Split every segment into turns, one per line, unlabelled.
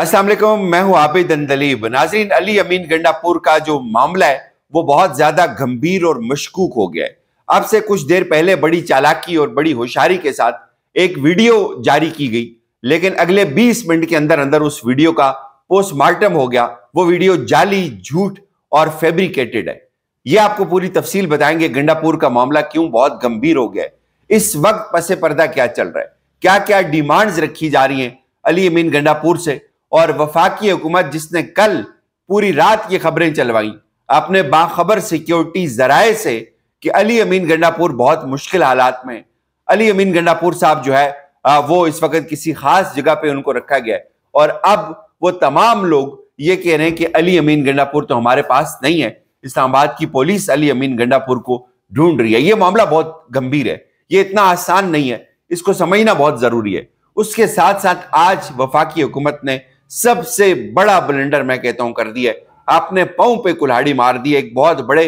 असलम मैं हूं आबिद अंदलीब नाजरीन अली अमीन गंडापुर का जो मामला है वो बहुत ज़्यादा गंभीर और मशकूक हो गया है अब से कुछ देर पहले बड़ी चालाकी और बड़ी होशियारी के साथ एक वीडियो जारी की गई लेकिन अगले 20 मिनट के अंदर अंदर उस वीडियो का पोस्टमार्टम हो गया वो वीडियो जाली झूठ और फेब्रिकेटेड है ये आपको पूरी तफसील बताएंगे गंडापुर का मामला क्यों बहुत गंभीर हो गया है इस वक्त पसे पर्दा क्या चल रहा है क्या क्या डिमांड्स रखी जा रही हैं अली अमीन गंडापुर से और वफाकी हुकूमत जिसने कल पूरी रात ये खबरें चलवाई अपने बाखबर सिक्योरिटी जराए से कि अली अमीन गंडापुर बहुत मुश्किल हालात में अली अमीन गंडापुर साहब जो है वो इस वक्त किसी खास जगह पे उनको रखा गया है और अब वो तमाम लोग ये कह रहे हैं कि अली अमीन गंडापुर तो हमारे पास नहीं है इस्लामाबाद की पुलिस अली अमीन गंडापुर को ढूंढ रही है ये मामला बहुत गंभीर है ये इतना आसान नहीं है इसको समझना बहुत जरूरी है उसके साथ साथ आज वफाकी हुकूमत ने सबसे बड़ा ब्लेंडर मैं कहता हूं कर दिया आपने पाओ पे कुल्हाड़ी मार दी एक बहुत बड़े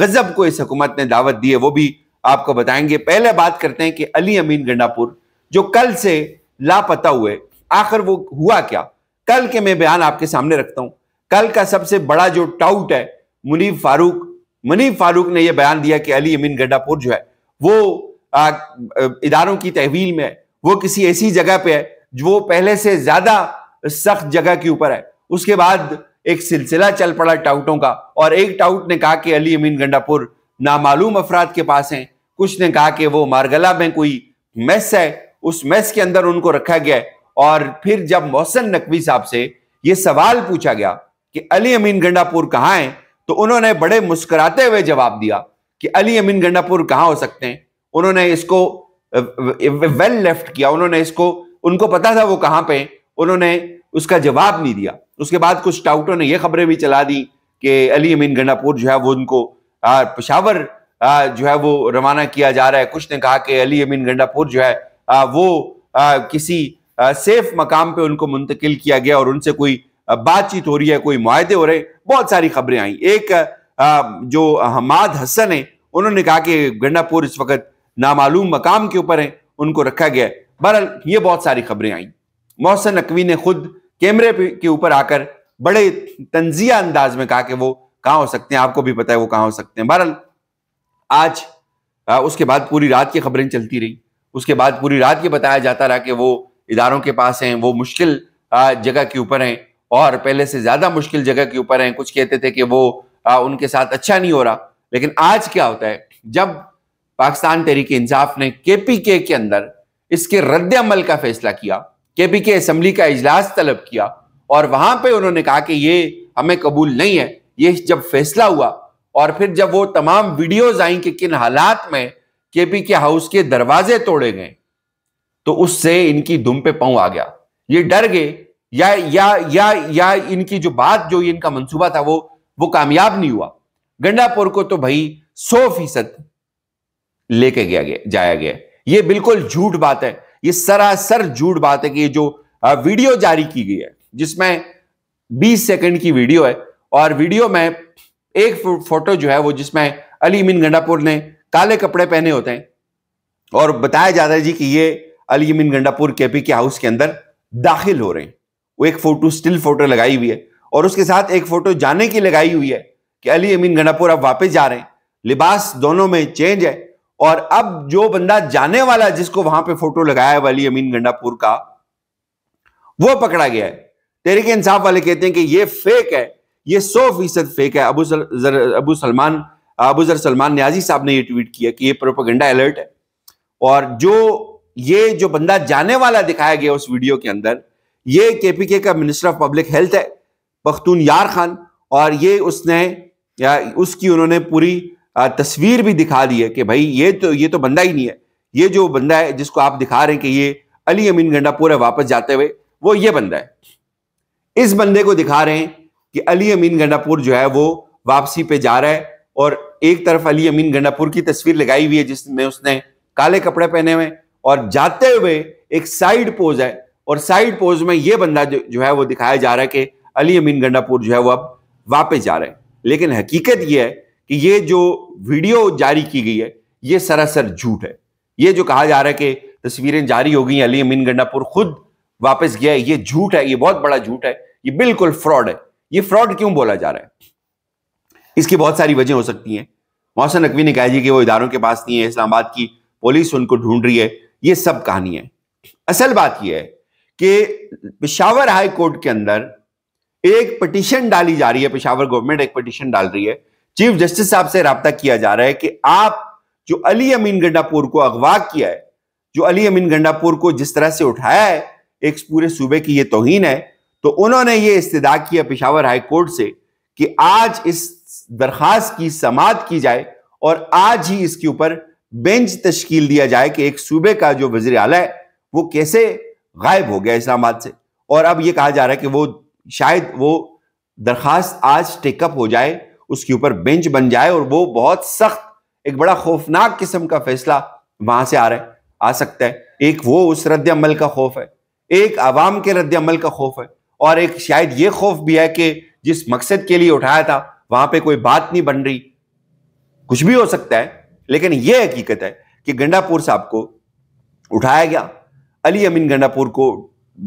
गजब को इस हुकूमत ने दावत दी है वो भी आपको बताएंगे पहले बात करते हैं कि अली अमीन गंडापुर जो कल से लापता हुए आखिर वो हुआ क्या कल के मैं बयान आपके सामने रखता हूं कल का सबसे बड़ा जो टाउट है मुनीब फारूक मुनीब फारूक ने यह बयान दिया कि अली अमीन गंडापुर जो है वो इधारों इदारों की तहवील में है वो किसी ऐसी जगह पे है जो पहले से ज्यादा सख्त जगह के ऊपर है उसके बाद एक सिलसिला चल पड़ा टाउटों का और एक टाउट ने कहा कि अली अमीन गंडापुर नामालूम अफराद के पास हैं कुछ ने कहा कि वो मारगला में कोई मेस है उस मेस के अंदर उनको रखा गया है और फिर जब मोहसन नकवी साहब से ये सवाल पूछा गया कि अली अमीन गंडापुर कहाँ हैं तो उन्होंने बड़े मुस्कुराते हुए जवाब दिया कि अली अमीन गंडापुर कहाँ हो सकते हैं उन्होंने इसको वेल लेफ्ट किया उन्होंने इसको उनको पता था वो कहाँ पे उन्होंने उसका जवाब नहीं दिया उसके बाद कुछ टाउटों ने यह खबरें भी चला दी कि अली अमीन गंडापुर जो है वो उनको पेशावर जो है वो रवाना किया जा रहा है कुछ ने कहा कि अली अमीन गंडापुर जो है आ, वो आ, किसी आ, सेफ मकाम पे उनको मुंतकिल किया गया और उनसे कोई बातचीत हो रही है कोई माहदे हो रहे हैं बहुत सारी खबरें आई एक जो हमाद हसन है उन्होंने कहा कि गंडापुर इस वक्त नामालूम मकाम के ऊपर है उनको रखा गया है बहरहाल ये बहुत सारी खबरें आई मोहसन नकवी ने खुद कैमरे के ऊपर आकर बड़े तंजिया अंदाज में कहा कि वो कहाँ हो सकते हैं आपको भी पता है वो कहाँ हो सकते हैं बहरहाल आज आ, उसके बाद पूरी रात की खबरें चलती रही उसके बाद पूरी रात ये बताया जाता रहा कि वो इदारों के पास हैं वो मुश्किल जगह के ऊपर हैं और पहले से ज़्यादा मुश्किल जगह के ऊपर हैं कुछ कहते थे कि वो आ, उनके साथ अच्छा नहीं हो रहा लेकिन आज क्या होता है जब पाकिस्तान तहरीक इंसाफ ने के पी के अंदर इसके रद्द अमल का फैसला किया केपी के असम्बली का इजलास तलब किया और वहां पे उन्होंने कहा कि ये हमें कबूल नहीं है ये जब फैसला हुआ और फिर जब वो तमाम वीडियोज आई कि किन हालात में केपी के हाउस के दरवाजे तोड़े गए तो उससे इनकी धुम पे पाँव आ गया ये डर गए या या या या इनकी जो बात जो इनका मंसूबा था वो वो कामयाब नहीं हुआ गंडापुर को तो भाई सौ फीसद लेके गया गया जाया गया ये बिल्कुल झूठ बात है ये सरासर झूठ बात है कि ये जो वीडियो जारी की गई है जिसमें 20 सेकंड की वीडियो है और वीडियो में एक फोटो जो है वो जिसमें अली अमीन गंडापुर ने काले कपड़े पहने होते हैं और बताया जाता है जी कि ये अली अमीन गंडापुर केपी के हाउस के अंदर दाखिल हो रहे हैं वो एक फोटो स्टिल फोटो लगाई हुई है और उसके साथ एक फोटो जाने की लगाई हुई है कि अली अमीन गंडापुर अब वापस जा रहे हैं लिबास दोनों में चेंज है और अब जो बंदा जाने वाला जिसको वहां पे फोटो लगाया है वाली अमीन गंडापुर का वो पकड़ा गया है के इंसाफ वाले कहते हैं कि ये फेक है ये सौ फीसद फेक है अबू सल, जर, अबू सलमान अबू जर सलमान न्याजी साहब ने ये ट्वीट किया कि ये प्रोपोगंडा अलर्ट है और जो ये जो बंदा जाने वाला दिखाया गया उस वीडियो के अंदर ये केपीके का मिनिस्टर ऑफ पब्लिक हेल्थ है पख्तून यार खान और ये उसने या उसकी उन्होंने पूरी तस्वीर भी दिखा दी है कि भाई ये तो ये तो बंदा ही नहीं है ये जो बंदा है जिसको आप दिखा रहे हैं कि ये अली अमीन गंडा पूरे वापस जाते हुए वो ये बंदा है इस बंदे को दिखा रहे हैं कि अली अमीन गंडापुर जो है वो वापसी पे जा रहा है और एक तरफ अली अमीन गंडापुर की तस्वीर लगाई हुई है जिसमें उसने काले कपड़े पहने हुए और जाते हुए एक साइड पोज है और साइड पोज में ये बंदा जो, जो है वो दिखाया जा रहा है कि अली अमीन गंडापुर जो है वो अब वापस जा रहे हैं लेकिन हकीकत यह है कि ये जो वीडियो जारी की गई है ये सरासर झूठ है ये जो कहा जा रहा है कि तस्वीरें जारी हो गई अली अमीन गंडापुर खुद वापस गया है ये झूठ है ये बहुत बड़ा झूठ है ये बिल्कुल फ्रॉड है ये फ्रॉड क्यों बोला जा रहा है इसकी बहुत सारी वजह हो सकती हैं मोहसन नकवी ने कहा जी कि वो इधारों के पास नहीं है इस्लामाबाद की पुलिस उनको ढूंढ रही है ये सब कहानी है असल बात यह है कि पिशावर हाई कोर्ट के अंदर एक पटिशन डाली जा रही है पिशावर गवर्नमेंट एक पटिशन डाल रही है चीफ जस्टिस साहब से रहा किया जा रहा है कि आप जो अली अमीन गंडापुर को अगवा किया है जो अली अमीन गंडापुर को जिस तरह से उठाया है एक पूरे सूबे की ये तोहन है तो उन्होंने ये इस्तदा किया पिशावर हाई कोर्ट से कि आज इस दरखास्त की समात की जाए और आज ही इसके ऊपर बेंच तश्कील दिया जाए कि एक सूबे का जो वजीर आला है वो कैसे गायब हो गया इस्लामाबाद से और अब ये कहा जा रहा है कि वो शायद वो दरखास्त आज टेकअप हो जाए उसके ऊपर बेंच बन जाए और वो बहुत सख्त एक बड़ा खौफनाक किस्म का फैसला वहां से आ रहा है आ सकता है एक वो उस रद्द अमल का खौफ है एक आवाम के रद्द अमल का खौफ है और एक शायद ये खौफ भी है कि जिस मकसद के लिए उठाया था वहां पे कोई बात नहीं बन रही कुछ भी हो सकता है लेकिन यह हकीकत है कि गंडापुर साहब को उठाया गया अली अमीन गंडापुर को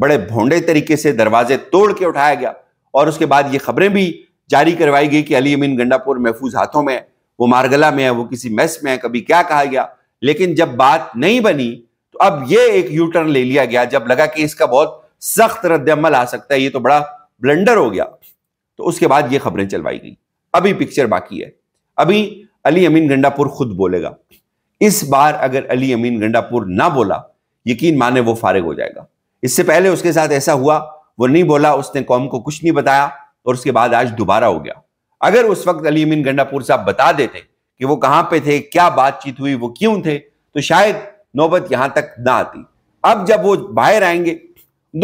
बड़े भोंडे तरीके से दरवाजे तोड़ के उठाया गया और उसके बाद ये खबरें भी जारी करवाई गई कि अली अमीन गंडापुर महफूज हाथों में वो मारगला में है वो किसी मेस में है कभी क्या कहा गया लेकिन जब बात नहीं बनी तो अब ये एक यू टर्न ले लिया गया जब लगा कि इसका बहुत सख्त रद्दमल आ सकता है ये तो बड़ा ब्लंडर हो गया तो उसके बाद ये खबरें चलवाई गई अभी पिक्चर बाकी है अभी अली अमीन गंडापुर खुद बोलेगा इस बार अगर अली अमीन गंडापुर ना बोला यकीन माने वो फारिग हो जाएगा इससे पहले उसके साथ ऐसा हुआ वो नहीं बोला उसने कौम को कुछ नहीं बताया और उसके बाद आज दोबारा हो गया अगर उस वक्त अली अमीन गंडापुर साहब बता देते कि वो कहां पे थे क्या बातचीत हुई वो क्यों थे तो शायद नौबत यहां तक ना आती अब जब वो बाहर आएंगे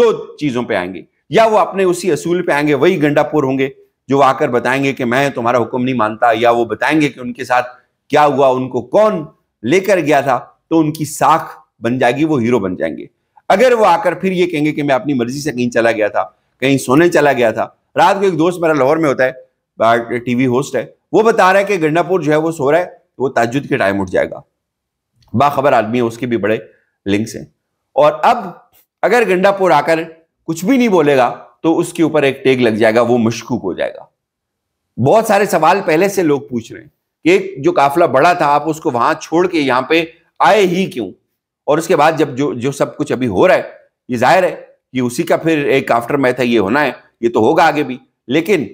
दो चीजों पे आएंगे या वो अपने उसी असूल पे आएंगे वही गंडापुर होंगे जो आकर बताएंगे कि मैं तुम्हारा हुक्म नहीं मानता या वो बताएंगे कि उनके साथ क्या हुआ उनको कौन लेकर गया था तो उनकी साख बन जाएगी वो हीरो बन जाएंगे अगर वो आकर फिर ये कहेंगे कि मैं अपनी मर्जी से कहीं चला गया था कहीं सोने चला गया था रात को एक दोस्त मेरा लाहौर में होता है टीवी होस्ट है वो बता रहा है कि गंडापुर जो है वो सो रहा है तो वो ताजुद के टाइम उठ जाएगा बाखबर आदमी है उसके भी बड़े लिंक्स हैं और अब अगर गंडापुर आकर कुछ भी नहीं बोलेगा तो उसके ऊपर एक टेग लग जाएगा वो मशकूक हो जाएगा बहुत सारे सवाल पहले से लोग पूछ रहे हैं कि जो काफिला बड़ा था आप उसको वहां छोड़ के यहाँ पे आए ही क्यों और उसके बाद जब जो जो सब कुछ अभी हो रहा है ये जाहिर है कि उसी का फिर एक आफ्टर मैथ है ये होना है ये तो होगा आगे भी लेकिन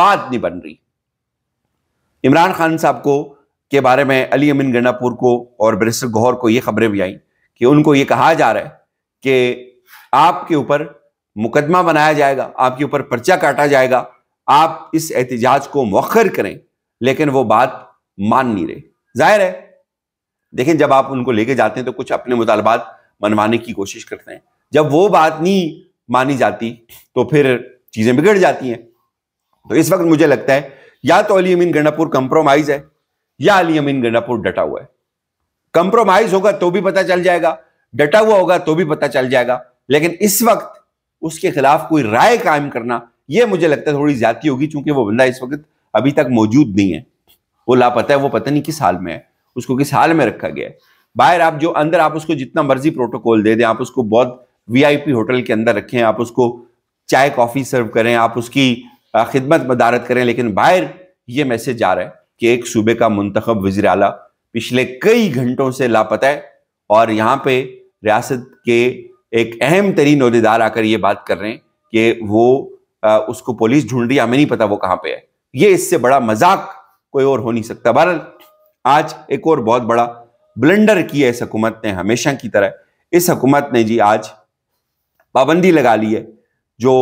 बात नहीं बन रही इमरान खान साहब को के बारे में अली अमीन गनापुर को और बरिस्टर गौहर को ये खबरें भी आई कि उनको ये कहा जा रहा है कि आपके ऊपर मुकदमा बनाया जाएगा आपके ऊपर पर्चा काटा जाएगा आप इस एहतजाज को मौखर करें लेकिन वो बात मान नहीं रहे जाहिर है देखें जब आप उनको लेके जाते हैं तो कुछ अपने मुतालबात मनवाने की कोशिश करते हैं जब वो बात नहीं मानी जाती तो फिर चीज़ें बिगड़ जाती हैं तो इस वक्त मुझे लगता है या तो अली अमीन गंडापुर कंप्रोमाइज है या अली अमीन गंडापुर डटा हुआ है कंप्रोमाइज होगा तो भी पता चल जाएगा डटा हुआ होगा तो भी पता चल जाएगा लेकिन इस वक्त उसके खिलाफ कोई राय कायम करना यह मुझे लगता है थोड़ी ज्यादा होगी चूंकि वो बंदा इस वक्त अभी तक मौजूद नहीं है वो लापता है वो पता नहीं किस हाल में है उसको किस हाल में रखा गया है बाहर आप जो अंदर आप उसको जितना मर्जी प्रोटोकॉल दे दें आप उसको बहुत वीआईपी होटल के अंदर रखें आप उसको चाय कॉफ़ी सर्व करें आप उसकी खिदमत मदारत करें लेकिन बाहर ये मैसेज जा रहा है कि एक सूबे का मंतखब वजर अला पिछले कई घंटों से लापता है और यहाँ पे रियासत के एक अहम तरीन अहदेदार आकर ये बात कर रहे हैं कि वो आ, उसको पुलिस ढूंढ रही है हमें नहीं पता वो कहाँ पे है ये इससे बड़ा मजाक कोई और हो नहीं सकता बहर आज एक और बहुत बड़ा ब्लंडर किया इस हकूमत ने हमेशा की तरह इस हकूमत ने जी आज पाबंदी लगा ली है जो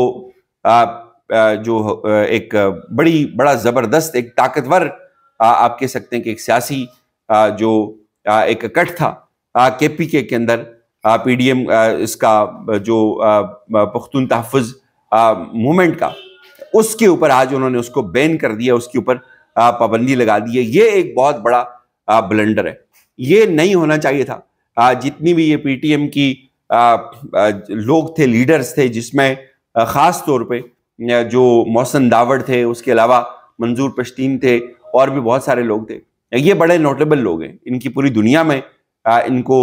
आ, आ, जो एक बड़ी बड़ा ज़बरदस्त एक ताकतवर आप कह सकते हैं कि एक सियासी जो एक कट था के पी के अंदर पी डी एम इसका जो पख्तून तहफ़ मूवमेंट का उसके ऊपर आज उन्होंने उसको बैन कर दिया उसके ऊपर पाबंदी लगा दी है ये एक बहुत बड़ा ब्लंडर है ये नहीं होना चाहिए था जितनी भी ये पीटीएम की लोग थे लीडर्स थे जिसमें ख़ास तौर पे जो मौसन दावड़ थे उसके अलावा मंजूर पश्तीन थे और भी बहुत सारे लोग थे ये बड़े नोटेबल लोग हैं इनकी पूरी दुनिया में इनको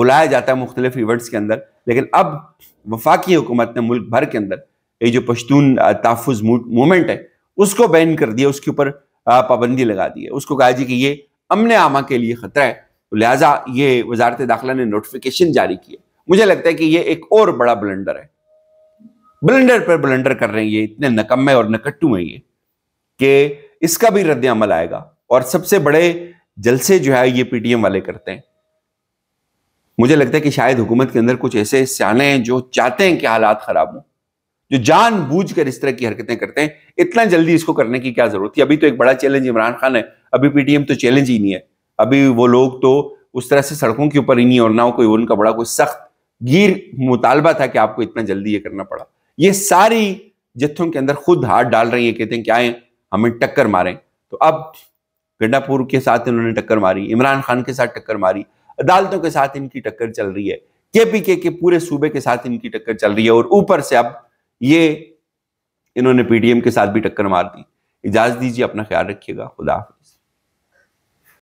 बुलाया जाता है मुख्तलिफ इवेंट्स के अंदर लेकिन अब वफाकी हुकूमत ने मुल्क भर के अंदर ये जो पश्तून तहफ़ मूवमेंट है उसको बैन कर दिया उसके ऊपर पाबंदी लगा दी है उसको कहा जी कि ये अमन आमा के लिए ख़तरा है तो लिहाजा ये वजारत दाखिला ने नोटिफिकेशन जारी किया मुझे लगता है कि ये एक और बड़ा ब्लंडर है ब्लंडर पर ब्लंडर कर रहे हैं ये इतने नकम्मे और नकट्टू हैं ये कि इसका भी रद्द अमल आएगा और सबसे बड़े जलसे जो है ये पीटीएम वाले करते हैं मुझे लगता है कि शायद हुकूमत के अंदर कुछ ऐसे सियाने हैं जो चाहते हैं कि हालात खराब हों जो जान बूझ कर इस तरह की हरकतें करते हैं इतना जल्दी इसको करने की क्या जरूरत थी अभी तो एक बड़ा चैलेंज इमरान खान है अभी पीटीएम तो चैलेंज ही नहीं है अभी वो लोग तो उस तरह से सड़कों के ऊपर ही नहीं और ना कोई उनका बड़ा कोई सख्त गिर मुतालबा था कि आपको इतना जल्दी ये करना पड़ा ये सारी जत्थों के अंदर खुद हाथ डाल रही है कहते हैं कि आए हमें टक्कर मारें तो अब गड्डापुर के साथ इन्होंने टक्कर मारी इमरान खान के साथ टक्कर मारी अदालतों के साथ इनकी टक्कर चल रही है पी के पूरे सूबे के साथ इनकी टक्कर चल रही है और ऊपर से अब ये इन्होंने पीडीएम के साथ भी टक्कर मार दी इजाजत दीजिए अपना ख्याल रखिएगा खुदा हाफिज